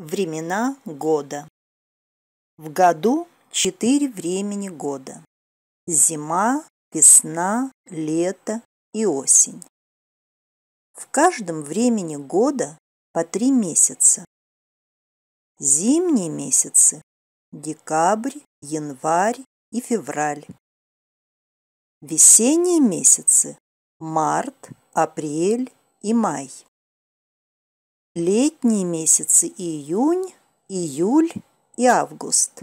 Времена года. В году четыре времени года. Зима, весна, лето и осень. В каждом времени года по три месяца. Зимние месяцы – декабрь, январь и февраль. Весенние месяцы – март, апрель и май. Летние месяцы июнь, июль и август.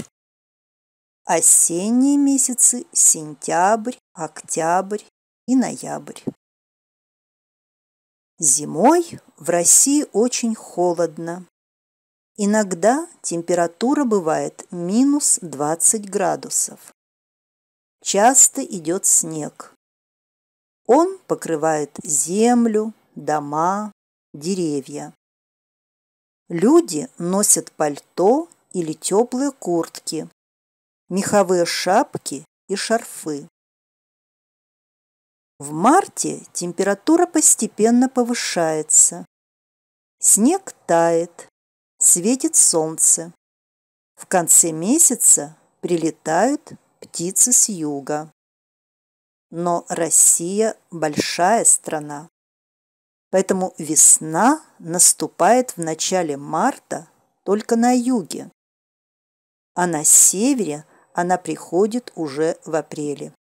Осенние месяцы сентябрь, октябрь и ноябрь. Зимой в России очень холодно. Иногда температура бывает минус 20 градусов. Часто идет снег. Он покрывает землю, дома, деревья. Люди носят пальто или теплые куртки, меховые шапки и шарфы. В марте температура постепенно повышается. Снег тает, светит солнце. В конце месяца прилетают птицы с юга. Но Россия – большая страна. Поэтому весна наступает в начале марта только на юге, а на севере она приходит уже в апреле.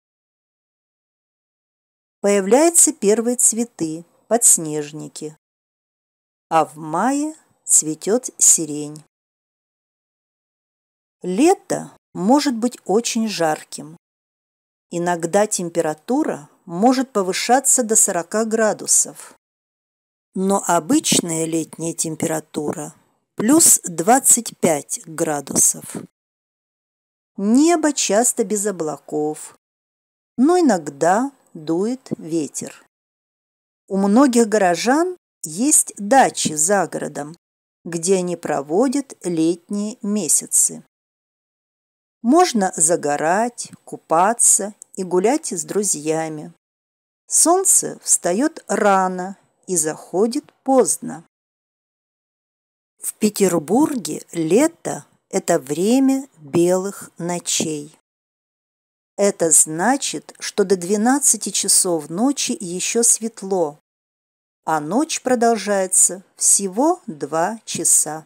Появляются первые цветы, подснежники, а в мае цветет сирень. Лето может быть очень жарким. Иногда температура может повышаться до 40 градусов но обычная летняя температура плюс 25 градусов. Небо часто без облаков, но иногда дует ветер. У многих горожан есть дачи за городом, где они проводят летние месяцы. Можно загорать, купаться и гулять с друзьями. Солнце встает рано и заходит поздно. В Петербурге лето – это время белых ночей. Это значит, что до 12 часов ночи еще светло, а ночь продолжается всего 2 часа.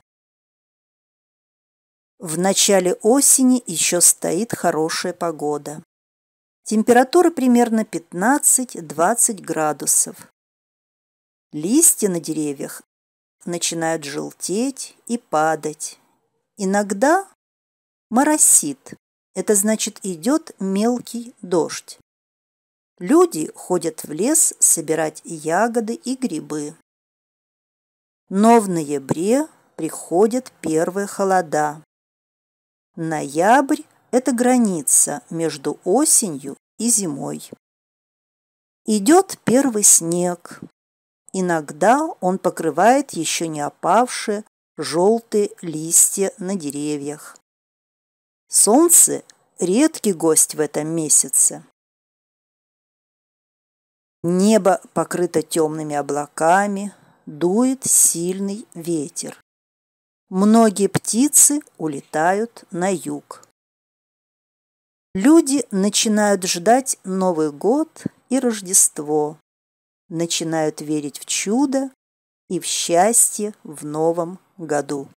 В начале осени еще стоит хорошая погода. Температура примерно 15-20 градусов. Листья на деревьях начинают желтеть и падать. Иногда моросит. Это значит, идет мелкий дождь. Люди ходят в лес собирать ягоды и грибы. Но в ноябре приходят первые холода. Ноябрь – это граница между осенью и зимой. Идет первый снег, Иногда он покрывает еще не опавшие желтые листья на деревьях. Солнце – редкий гость в этом месяце. Небо покрыто темными облаками, дует сильный ветер. Многие птицы улетают на юг. Люди начинают ждать Новый год и Рождество, начинают верить в чудо и в счастье в новом году.